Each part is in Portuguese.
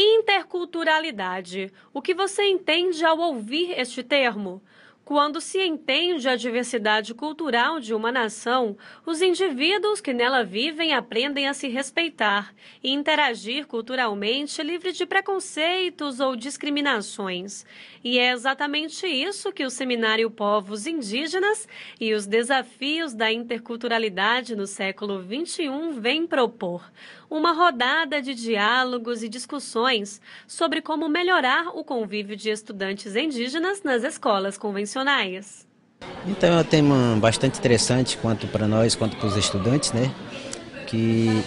Interculturalidade. O que você entende ao ouvir este termo? Quando se entende a diversidade cultural de uma nação, os indivíduos que nela vivem aprendem a se respeitar e interagir culturalmente livre de preconceitos ou discriminações. E é exatamente isso que o seminário Povos Indígenas e os Desafios da Interculturalidade no século XXI vem propor. Uma rodada de diálogos e discussões sobre como melhorar o convívio de estudantes indígenas nas escolas convencionais. Então é um tema bastante interessante quanto para nós, quanto para os estudantes, né? Que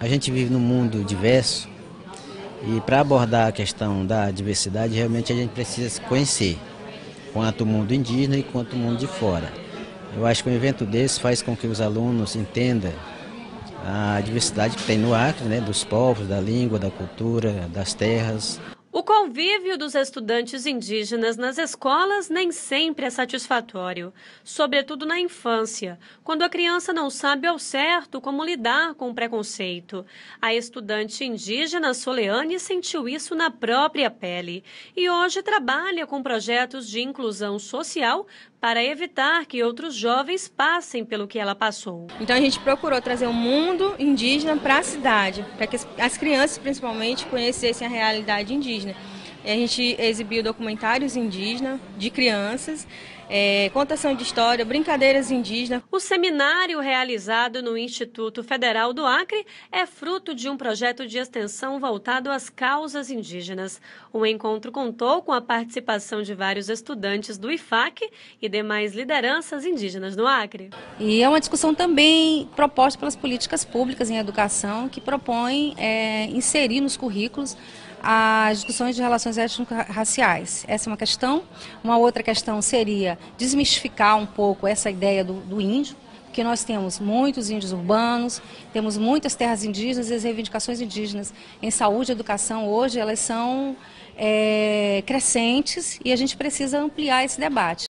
a gente vive num mundo diverso e para abordar a questão da diversidade realmente a gente precisa se conhecer, quanto o mundo indígena e quanto o mundo de fora. Eu acho que um evento desse faz com que os alunos entendam a diversidade que tem no Acre, né, dos povos, da língua, da cultura, das terras convívio dos estudantes indígenas nas escolas nem sempre é satisfatório, sobretudo na infância, quando a criança não sabe ao certo como lidar com o preconceito. A estudante indígena Soleane sentiu isso na própria pele e hoje trabalha com projetos de inclusão social para evitar que outros jovens passem pelo que ela passou. Então a gente procurou trazer o um mundo indígena para a cidade, para que as crianças principalmente conhecessem a realidade indígena. É, a gente exibiu documentários indígenas de crianças, é, contação de história, brincadeiras indígenas. O seminário realizado no Instituto Federal do Acre é fruto de um projeto de extensão voltado às causas indígenas. O encontro contou com a participação de vários estudantes do IFAC e demais lideranças indígenas no Acre. E é uma discussão também proposta pelas políticas públicas em educação que propõem é, inserir nos currículos as discussões de relações étnico-raciais. Essa é uma questão. Uma outra questão seria desmistificar um pouco essa ideia do, do índio, porque nós temos muitos índios urbanos, temos muitas terras indígenas e as reivindicações indígenas em saúde e educação hoje elas são é, crescentes e a gente precisa ampliar esse debate.